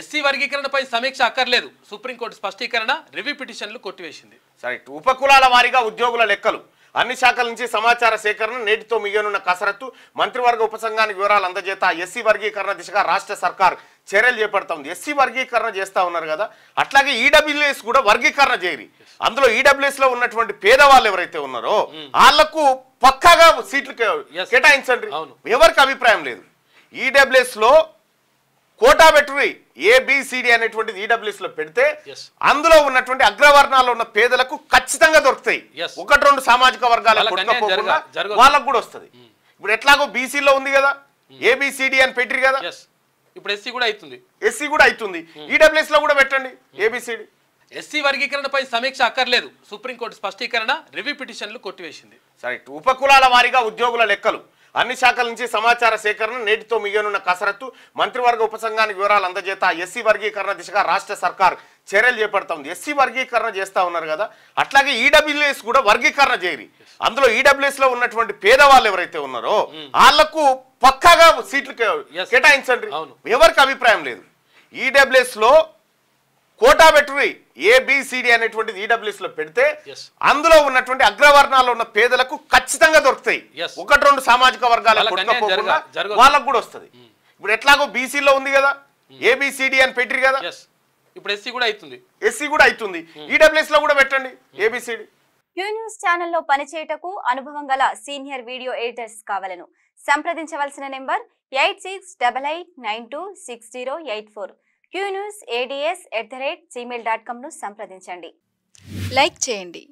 SC వర్గీకరణపై సమీక్ష అక్కర్లేదు supreme court స్పష్టీకరణ review పిటిషన్లు కొట్టివేసింది సరే ఉపకులాల వారీగా ఉద్యోగుల లెక్కలు అన్ని శాఖల నుంచి సమాచార సేకరణ నేటితో మిగిలినున్న కసరత్తు మంత్రివర్గ ఉపసంఘానికి వివరాలు అందజేత ఎస్సీ వర్గీకరణ దిశగా రాష్ట్ర సర్కార్ చర్యలు చేపడతా ఉంది ఎస్సీ వర్గీకరణ చేస్తా ఉన్నారు కదా అట్లాగే ఈడబ్ల్యూఎస్ కూడా వర్గీకరణ చేయరు అందులో ఈడబ్ల్యూఎస్ లో ఉన్నటువంటి పేదవాళ్ళు ఎవరైతే ఉన్నారో వాళ్లకు పక్కాగా సీట్లు కేటాయించండి ఎవరికి అభిప్రాయం లేదు ఈడబ్ల్యూఎస్ లో కోటా పెట్టుని ఏబిసిడి అనేటువంటి ఈడబ్ల్యూస్ లో పెడితే అందులో ఉన్నటువంటి అగ్రవర్ణాల్లో ఉన్న పేదలకు ఖచ్చితంగా దొరుకుతాయి ఒకటి రెండు సామాజిక వర్గాలకు వాళ్ళకు కూడా వస్తుంది hmm. ఇప్పుడు ఎట్లాగో బీసీలో ఉంది కదా ఏబిసిడి hmm. అని పెట్టిరు కదా ఇప్పుడు ఎస్సీ కూడా అవుతుంది ఎస్సీ కూడా అవుతుంది ఈడబ్ల్యూస్ hmm. e లో కూడా పెట్టండి ఏబిసిడి ఎస్సీ వర్గీకరణపై సమీక్ష అక్కర్లేదు సుప్రీంకోర్టు స్పష్టీకరణ రివ్యూ పిటిషన్లు కొట్టివేసింది సరే ఉపకులాల వారీగా ఉద్యోగుల లెక్కలు అన్ని శాఖల నుంచి సమాచార సేకరణ నేటితో మిగిలినున్న కసరత్తు మంత్రివర్గ ఉపసంఘానికి వివరాలు అందజేత ఎస్సీ వర్గీకరణ దిశగా రాష్ట్ర సర్కార్ చర్యలు చేపడుతుంది ఎస్సీ వర్గీకరణ చేస్తా ఉన్నారు కదా అట్లాగే ఈడబ్ల్యూఎస్ e కూడా వర్గీకరణ చేయరు అందులో ఈడబ్ల్యూఎస్ e లో ఉన్నటువంటి పేదవాళ్ళు ఎవరైతే ఉన్నారో వాళ్లకు పక్కాగా సీట్లు కేటాయించండి ఎవరికి అభిప్రాయం లేదు ఈడబ్ల్యూఎస్ e లో కోటా పెట్టుర్రి ఏబిసిడి అనేటువంటి ఈడబ్ల్యూస్ e లో పెడితే అందులో ఉన్నటువంటి అగ్రవర్ణాల్లో ఉన్న పేదలకు ఖచ్చితంగా దొరుకుతాయి ఒకటి రెండు సామాజిక వర్గాలకు వాళ్ళకు కూడా వస్తుంది hmm. ఇప్పుడు ఎట్లాగో బీసీలో ఉంది కదా ఏబిసిడి hmm. అని పెట్టి కదా ఇప్పుడు ఎస్సీ కూడా అవుతుంది ఎస్సీ కూడా అవుతుంది ఈడబ్ల్యూస్ hmm. e లో కూడా పెట్టండి ఏబిసిడి క్యూ న్యూస్ ఛానల్లో పనిచేయటకు అనుభవం గల సీనియర్ వీడియో ఎడిటర్స్ కావాలను సంప్రదించవలసిన number eight six double eight nine two six zero eight four news A D S at the rate Gmail dot కామ్ను సంప్రదించండి లైక్ చేయండి